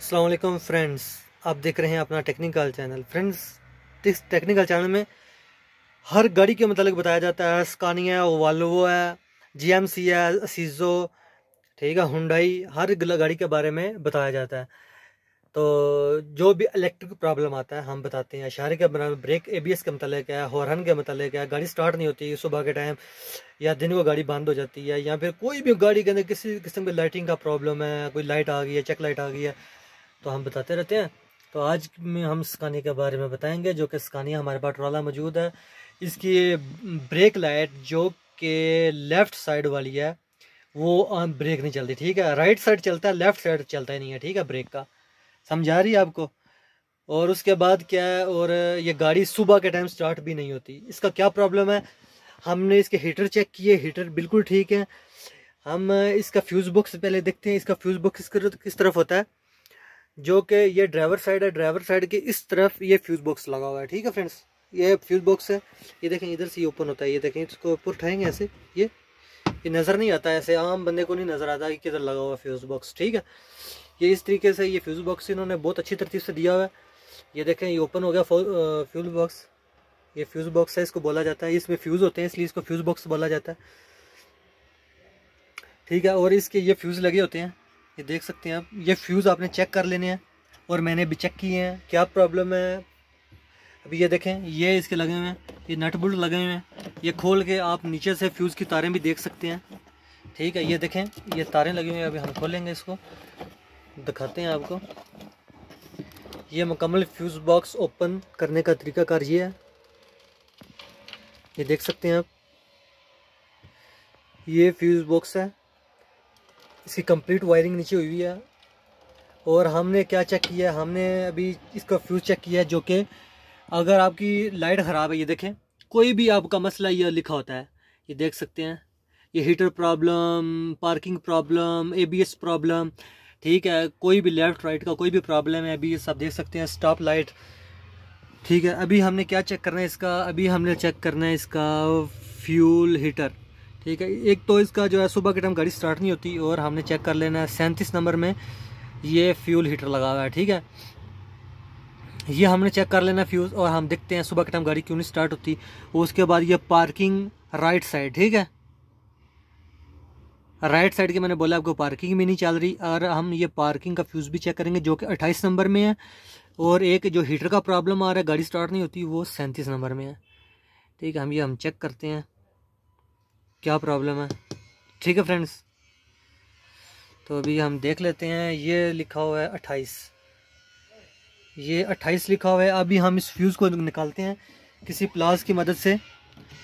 Aslam friends आप देख रहे हैं अपना टेक्निकल चैनल फ्रेंड्स इस टेक्निकल चैनल में हर गाड़ी के मतलब बताया जाता है स्कानी है वाल्वो है जी एम सी है असीज़ो ठीक है हुडाई हर गाड़ी के बारे में बताया जाता है तो जो भी इलेक्ट्रिक प्रॉब्लम आता है हम बताते हैं इशारे के बारे में ब्रेक ए बी एस के मतलब है हॉर्न के मतलब है गाड़ी स्टार्ट नहीं होती सुबह के टाइम या दिन को गाड़ी बंद हो जाती है या फिर कोई भी गाड़ी के अंदर किसी किस्म की लाइटिंग का प्रॉब्लम है कोई लाइट आ गई है चेक लाइट आ गई है तो हम बताते रहते हैं तो आज में हम स्कानी के बारे में बताएंगे जो कि स्कानिया हमारे पास ट्रॉला मौजूद है इसकी ब्रेक लाइट जो कि लेफ़्ट साइड वाली है वो ब्रेक नहीं चलती ठीक है राइट साइड चलता है लेफ़्ट साइड चलता ही नहीं है ठीक है ब्रेक का समझा रही है आपको और उसके बाद क्या है और ये गाड़ी सुबह के टाइम स्टार्ट भी नहीं होती इसका क्या प्रॉब्लम है हमने इसके हीटर चेक किए हीटर बिल्कुल ठीक है हम इसका फ्यूज़ बॉक्स पहले देखते हैं इसका फ्यूज़ बॉक्स किस तरफ होता है जो कि ये ड्राइवर साइड है ड्राइवर साइड के इस तरफ ये फ्यूज़ बॉक्स लगा हुआ है ठीक है फ्रेंड्स ये फ्यूज़ बॉक्स है ये देखें इधर से ये ओपन होता है ये देखें इसको ऊपर उठाएंगे ऐसे ये ये नज़र नहीं आता ऐसे आम बंदे को नहीं नज़र आता कि किधर लगा हुआ फ्यूज़ बॉक्स ठीक है ये इस तरीके से ये फ्यूज़ बॉक्स इन्होंने बहुत अच्छी तरतीब से दिया हुआ है ये देखें ये ओपन हो गया फ्यूज़ बॉक्स ये फ्यूज़ बॉक्स है इसको बोला जाता है इसमें फ्यूज़ होते हैं इसलिए इसको फ्यूज़ बॉक्स बोला जाता है ठीक है और इसके ये फ्यूज़ लगे होते हैं ये देख सकते हैं आप ये फ्यूज़ आपने चेक कर लेने हैं और मैंने भी चेक किए हैं क्या प्रॉब्लम है अभी ये देखें ये इसके लगे हुए हैं ये नट बुल्ट लगे हुए हैं ये खोल के आप नीचे से फ्यूज़ की तारें भी देख सकते हैं ठीक है ये देखें ये तारें लगी हुई हैं अभी हम खोलेंगे इसको दिखाते हैं आपको ये मुकम्मल फ्यूज़ बॉक्स ओपन करने का तरीकाकार ये है ये देख सकते हैं आप ये फ्यूज़ बॉक्स है इसकी कंप्लीट वायरिंग नीचे हुई हुई है और हमने क्या चेक किया हमने अभी इसका फ्यूज़ चेक किया है जो कि अगर आपकी लाइट ख़राब है ये देखें कोई भी आपका मसला यह लिखा होता है ये देख सकते हैं ये heater problem parking problem ABS problem ठीक है कोई भी लेफ़्ट राइट का कोई भी प्रॉब्लम है अभी ये सब देख सकते हैं स्टॉप लाइट ठीक है अभी हमने क्या चेक करना है इसका अभी हमने चेक करना है इसका फ्यूल हीटर ठीक है एक तो इसका जो है सुबह के टाइम गाड़ी स्टार्ट नहीं होती और हमने चेक कर लेना है सैंतीस नंबर में ये फ्यूल हीटर लगा हुआ है ठीक है ये हमने चेक कर लेना फ्यूज़ और हम देखते हैं सुबह के टाइम गाड़ी क्यों नहीं स्टार्ट होती उसके बाद ये पार्किंग राइट साइड ठीक है राइट साइड की मैंने बोला आपको पार्किंग भी नहीं चल रही और हम ये पार्किंग का फ्यूज़ भी चेक करेंगे जो कि अट्ठाईस नंबर में है और एक जो हीटर का प्रॉब्लम आ रहा है गाड़ी स्टार्ट नहीं होती वो सैंतीस नंबर में है ठीक है हम ये हम चेक करते हैं क्या प्रॉब्लम है ठीक है फ्रेंड्स तो अभी हम देख लेते हैं ये लिखा हुआ है अट्ठाईस ये अट्ठाईस लिखा हुआ है अभी हम इस फ्यूज़ को निकालते हैं किसी प्लास की मदद से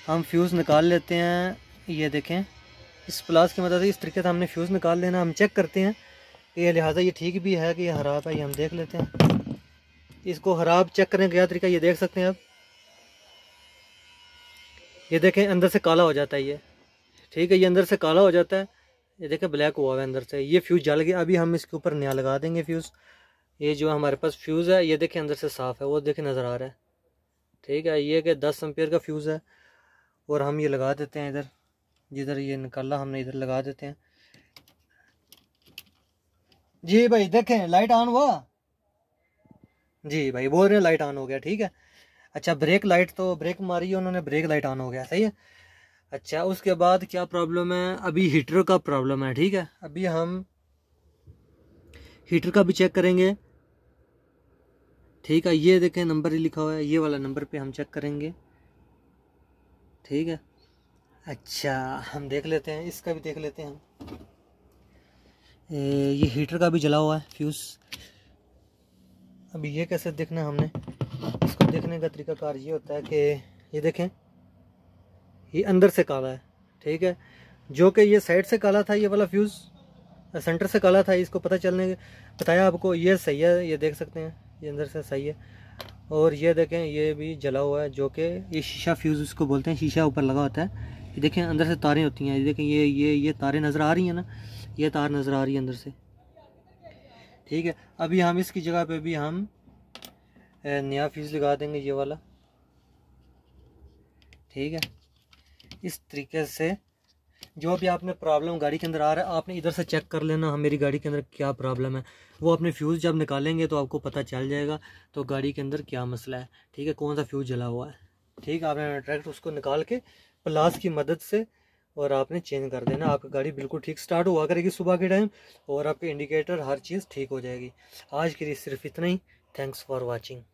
हम फ्यूज़ निकाल लेते हैं ये देखें इस प्लास की मदद से इस तरीके से हमने फ्यूज़ निकाल लेना हम चेक करते हैं ये लिहाजा ये ठीक भी है कि ये ख़राब है ये हम देख लेते हैं इसको ख़राब चेक करने का तरीका ये देख सकते हैं आप ये देखें अंदर से काला हो जाता है ये ठीक है ये अंदर से काला हो जाता है ये देखें ब्लैक हुआ हुआ है अंदर से ये फ्यूज़ जल गया अभी हम इसके ऊपर नया लगा देंगे फ्यूज़ ये जो हमारे पास फ्यूज़ है ये देखें अंदर से साफ़ है वो देखें नज़र आ रहा है ठीक है ये कि दस एम्पेयर का फ्यूज़ है और हम ये लगा देते हैं इधर जिधर ये निकाला हमने इधर लगा देते हैं जी भाई देखें लाइट ऑन हुआ जी भाई बोल रहे हैं लाइट ऑन हो गया ठीक है अच्छा ब्रेक लाइट तो ब्रेक मारी है उन्होंने ब्रेक लाइट ऑन हो गया सही है अच्छा उसके बाद क्या प्रॉब्लम है अभी हीटर का प्रॉब्लम है ठीक है अभी हम हीटर का भी चेक करेंगे ठीक है ये देखें नंबर ही लिखा हुआ है ये वाला नंबर पे हम चेक करेंगे ठीक है अच्छा हम देख लेते हैं इसका भी देख लेते हैं हम ये हीटर का भी जला हुआ है फ्यूज़ अभी ये कैसे देखना है हमने इसको देखने का तरीकाकार ये होता है कि ये देखें ये अंदर से काला है ठीक है जो कि ये साइड से काला था ये वाला फ्यूज़ सेंटर से काला था इसको पता चलने बताया आपको ये सही है ये देख सकते हैं ये अंदर से सही है और ये देखें ये भी जला हुआ है जो कि ये शीशा फ्यूज़ उसको बोलते हैं शीशा ऊपर लगा होता है ये देखें अंदर से तारें होती हैं ये देखें ये ये ये तारें नज़र आ रही हैं ना ये तार नज़र आ रही है अंदर से ठीक है अभी हम इसकी जगह पे भी हम नया फ्यूज़ लगा देंगे ये वाला ठीक है इस तरीके से जो भी आपने प्रॉब्लम गाड़ी के अंदर आ रहा है आपने इधर से चेक कर लेना हम हाँ, मेरी गाड़ी के अंदर क्या प्रॉब्लम है वो अपने फ्यूज़ जब निकालेंगे तो आपको पता चल जाएगा तो गाड़ी के अंदर क्या मसला है ठीक है कौन सा फ्यूज़ जला हुआ है ठीक है आपने डायरेक्ट उसको निकाल के प्लास की मदद से और आपने चेंज कर देना आपकी गाड़ी बिल्कुल ठीक स्टार्ट हुआ करेगी सुबह के टाइम और आपके इंडिकेटर हर चीज़ ठीक हो जाएगी आज के लिए सिर्फ इतना ही थैंक्स फॉर वॉचिंग